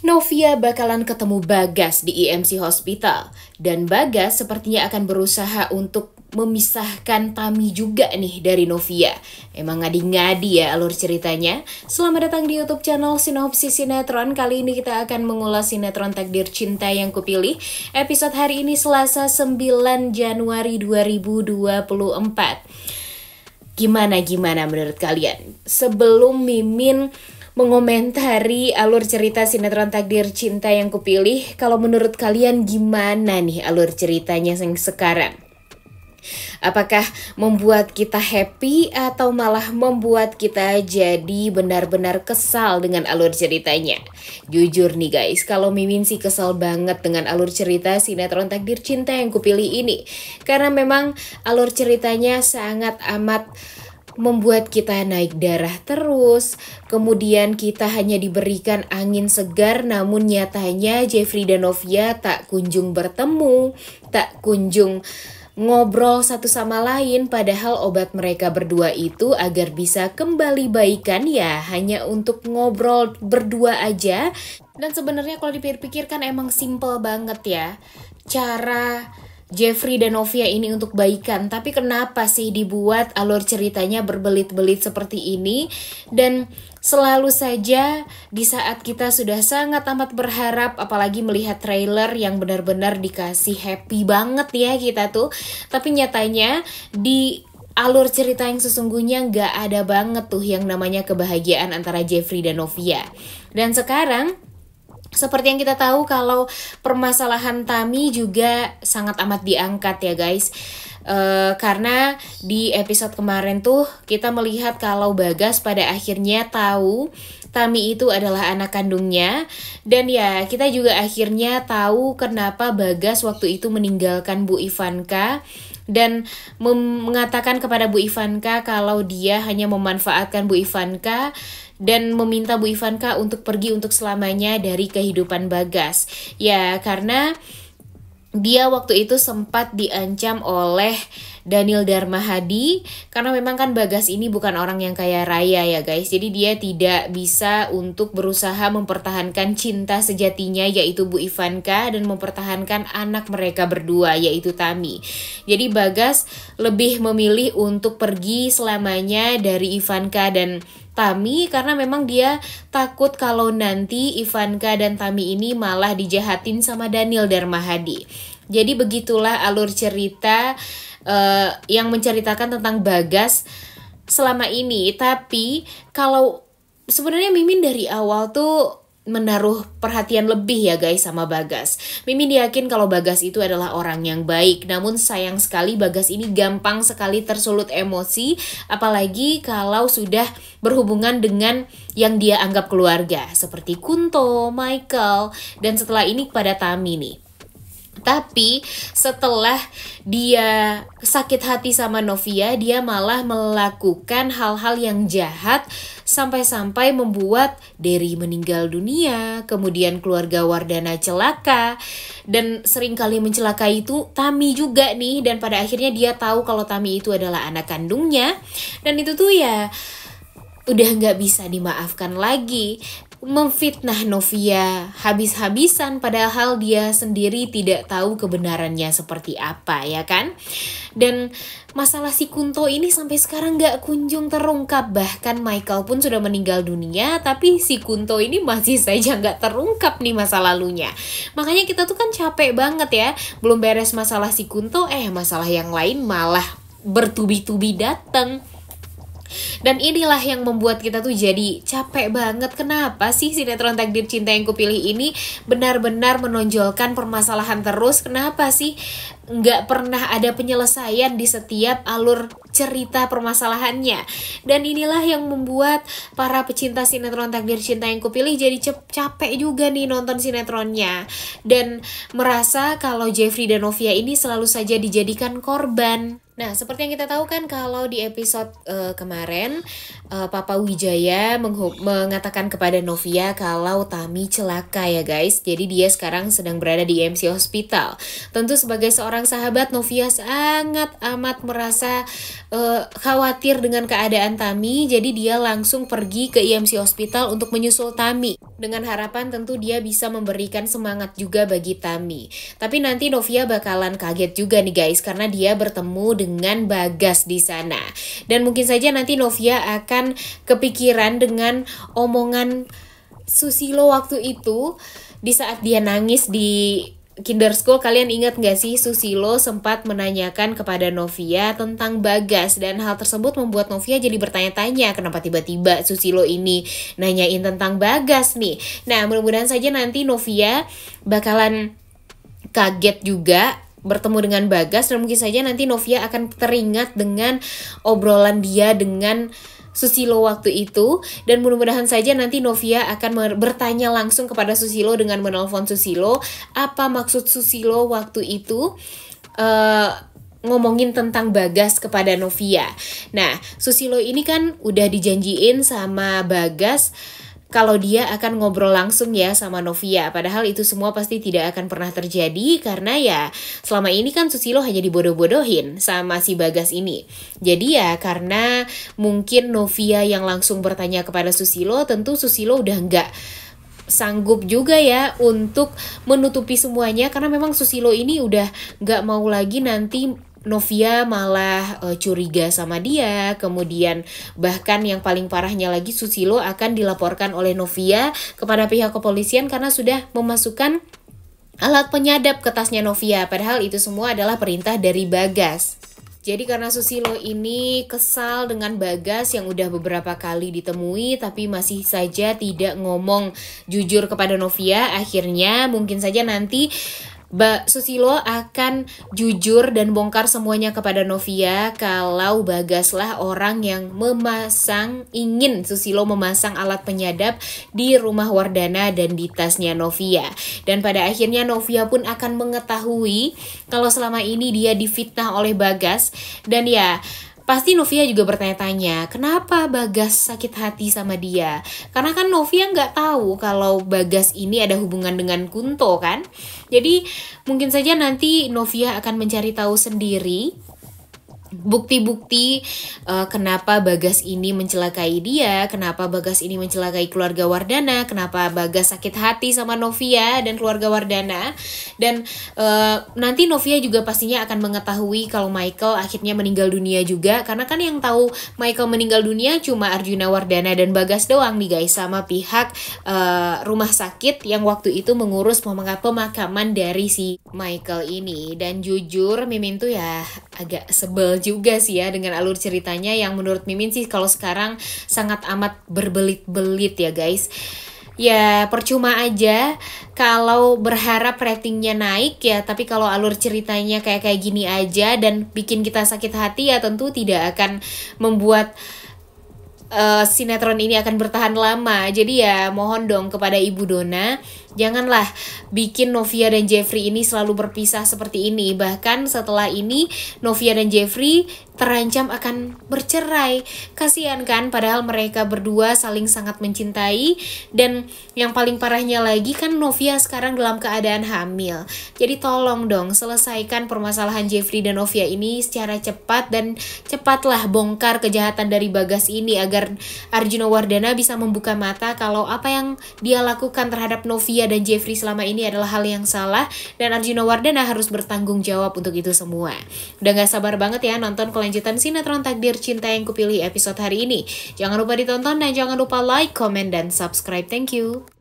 Novia bakalan ketemu Bagas di IMC e Hospital dan Bagas sepertinya akan berusaha untuk memisahkan Tami juga nih dari Novia. Emang ngadi-ngadi ya alur ceritanya. Selamat datang di YouTube channel Sinopsis Sinetron. Kali ini kita akan mengulas sinetron Takdir Cinta yang kupilih. Episode hari ini Selasa 9 Januari 2024. Gimana gimana menurut kalian? Sebelum Mimin mengomentari alur cerita sinetron Takdir Cinta yang kupilih. Kalau menurut kalian gimana nih alur ceritanya yang sekarang? Apakah membuat kita happy atau malah membuat kita jadi benar-benar kesal dengan alur ceritanya? Jujur nih guys, kalau Mimin sih kesal banget dengan alur cerita sinetron Takdir Cinta yang kupilih ini. Karena memang alur ceritanya sangat amat membuat kita naik darah terus. Kemudian kita hanya diberikan angin segar namun nyatanya Jeffrey dan Novia tak kunjung bertemu, tak kunjung ngobrol satu sama lain padahal obat mereka berdua itu agar bisa kembali baikan ya hanya untuk ngobrol berdua aja. Dan sebenarnya kalau dipikir pikirkan emang simple banget ya cara Jeffrey dan Novia ini untuk baikan, tapi kenapa sih dibuat alur ceritanya berbelit-belit seperti ini dan selalu saja di saat kita sudah sangat amat berharap apalagi melihat trailer yang benar-benar dikasih happy banget ya kita tuh tapi nyatanya di alur cerita yang sesungguhnya gak ada banget tuh yang namanya kebahagiaan antara Jeffrey dan Novia dan sekarang seperti yang kita tahu kalau permasalahan Tami juga sangat amat diangkat ya guys. Uh, karena di episode kemarin tuh kita melihat kalau Bagas pada akhirnya tahu Tami itu adalah anak kandungnya dan ya kita juga akhirnya tahu kenapa Bagas waktu itu meninggalkan Bu Ivanka dan mengatakan kepada Bu Ivanka kalau dia hanya memanfaatkan Bu Ivanka dan meminta Bu Ivanka untuk pergi untuk selamanya dari kehidupan Bagas. Ya, karena dia waktu itu sempat diancam oleh Daniel Darmahadi karena memang kan Bagas ini bukan orang yang kaya raya ya guys. Jadi dia tidak bisa untuk berusaha mempertahankan cinta sejatinya yaitu Bu Ivanka dan mempertahankan anak mereka berdua yaitu Tami. Jadi Bagas lebih memilih untuk pergi selamanya dari Ivanka dan Tami karena memang dia takut kalau nanti Ivanka dan Tami ini malah dijahatin sama Daniel Darmahadi. Jadi begitulah alur cerita uh, yang menceritakan tentang Bagas selama ini. Tapi kalau sebenarnya Mimin dari awal tuh menaruh perhatian lebih ya guys sama Bagas. Mimin yakin kalau Bagas itu adalah orang yang baik, namun sayang sekali Bagas ini gampang sekali tersulut emosi, apalagi kalau sudah berhubungan dengan yang dia anggap keluarga, seperti Kunto, Michael, dan setelah ini kepada Tami nih. Tapi setelah dia sakit hati sama Novia, dia malah melakukan hal-hal yang jahat sampai-sampai membuat Derry meninggal dunia, kemudian keluarga Wardana celaka dan seringkali mencelakai itu Tami juga nih dan pada akhirnya dia tahu kalau Tami itu adalah anak kandungnya dan itu tuh ya udah nggak bisa dimaafkan lagi memfitnah Novia habis-habisan padahal dia sendiri tidak tahu kebenarannya seperti apa ya kan dan masalah si Kunto ini sampai sekarang gak kunjung terungkap bahkan Michael pun sudah meninggal dunia tapi si Kunto ini masih saja gak terungkap nih masa lalunya makanya kita tuh kan capek banget ya belum beres masalah si Kunto eh masalah yang lain malah bertubi-tubi datang dan inilah yang membuat kita tuh jadi capek banget. Kenapa sih sinetron takdir cinta yang kupilih ini benar-benar menonjolkan permasalahan terus? Kenapa sih nggak pernah ada penyelesaian di setiap alur cerita permasalahannya dan inilah yang membuat para pecinta sinetron takdir cinta yang kupilih jadi capek juga nih nonton sinetronnya dan merasa kalau Jeffrey dan Novia ini selalu saja dijadikan korban Nah, seperti yang kita tahu kan kalau di episode uh, kemarin uh, Papa Wijaya mengatakan kepada Novia kalau Tami celaka ya guys. Jadi dia sekarang sedang berada di MC Hospital. Tentu sebagai seorang sahabat Novia sangat amat merasa uh, khawatir dengan keadaan Tami. Jadi dia langsung pergi ke IMC e Hospital untuk menyusul Tami dengan harapan tentu dia bisa memberikan semangat juga bagi Tami. Tapi nanti Novia bakalan kaget juga nih guys karena dia bertemu dengan Bagas di sana. Dan mungkin saja nanti Novia akan kepikiran dengan omongan Susilo waktu itu di saat dia nangis di Kinder school kalian ingat gak sih Susilo sempat menanyakan kepada Novia tentang Bagas dan hal tersebut membuat Novia jadi bertanya-tanya kenapa tiba-tiba Susilo ini nanyain tentang Bagas nih. Nah, mudah-mudahan saja nanti Novia bakalan kaget juga bertemu dengan Bagas dan mungkin saja nanti Novia akan teringat dengan obrolan dia dengan Susilo waktu itu dan mudah-mudahan saja nanti Novia akan bertanya langsung kepada Susilo dengan menelpon Susilo apa maksud Susilo waktu itu uh, ngomongin tentang Bagas kepada Novia. Nah, Susilo ini kan udah dijanjiin sama Bagas kalau dia akan ngobrol langsung ya sama Novia. Padahal itu semua pasti tidak akan pernah terjadi karena ya selama ini kan Susilo hanya dibodoh-bodohin sama si Bagas ini. Jadi ya karena mungkin Novia yang langsung bertanya kepada Susilo, tentu Susilo udah nggak sanggup juga ya untuk menutupi semuanya karena memang Susilo ini udah nggak mau lagi nanti Novia malah e, curiga sama dia, kemudian bahkan yang paling parahnya lagi Susilo akan dilaporkan oleh Novia kepada pihak kepolisian karena sudah memasukkan alat penyadap ke tasnya Novia, padahal itu semua adalah perintah dari Bagas. Jadi karena Susilo ini kesal dengan Bagas yang udah beberapa kali ditemui tapi masih saja tidak ngomong jujur kepada Novia, akhirnya mungkin saja nanti Mbak Susilo akan jujur dan bongkar semuanya kepada Novia kalau Bagaslah orang yang memasang ingin Susilo memasang alat penyadap di rumah Wardana dan di tasnya Novia. Dan pada akhirnya Novia pun akan mengetahui kalau selama ini dia difitnah oleh Bagas dan ya Pasti Novia juga bertanya-tanya, kenapa Bagas sakit hati sama dia? Karena kan Novia nggak tahu kalau Bagas ini ada hubungan dengan Kunto kan? Jadi mungkin saja nanti Novia akan mencari tahu sendiri bukti-bukti uh, kenapa Bagas ini mencelakai dia, kenapa Bagas ini mencelakai keluarga Wardana, kenapa Bagas sakit hati sama Novia dan keluarga Wardana, dan uh, nanti Novia juga pastinya akan mengetahui kalau Michael akhirnya meninggal dunia juga, karena kan yang tahu Michael meninggal dunia cuma Arjuna Wardana dan Bagas doang nih guys, sama pihak uh, rumah sakit yang waktu itu mengurus pemakaman dari si Michael ini, dan jujur Mimin tuh ya agak sebel juga sih ya dengan alur ceritanya yang menurut Mimin sih kalau sekarang sangat amat berbelit-belit ya guys ya percuma aja kalau berharap ratingnya naik ya tapi kalau alur ceritanya kayak kayak gini aja dan bikin kita sakit hati ya tentu tidak akan membuat uh, sinetron ini akan bertahan lama jadi ya mohon dong kepada ibu Dona Janganlah bikin Novia dan Jeffrey ini selalu berpisah seperti ini. Bahkan setelah ini Novia dan Jeffrey terancam akan bercerai. Kasihan kan padahal mereka berdua saling sangat mencintai dan yang paling parahnya lagi kan Novia sekarang dalam keadaan hamil. Jadi tolong dong selesaikan permasalahan Jeffrey dan Novia ini secara cepat dan cepatlah bongkar kejahatan dari Bagas ini agar Arjuna Wardana bisa membuka mata kalau apa yang dia lakukan terhadap Novia dan Jeffrey selama ini adalah hal yang salah dan Arjuna Wardana harus bertanggung jawab untuk itu semua. Udah gak sabar banget ya nonton kelanjutan sinetron Takdir Cinta yang kupilih episode hari ini. Jangan lupa ditonton dan jangan lupa like, comment, dan subscribe. Thank you.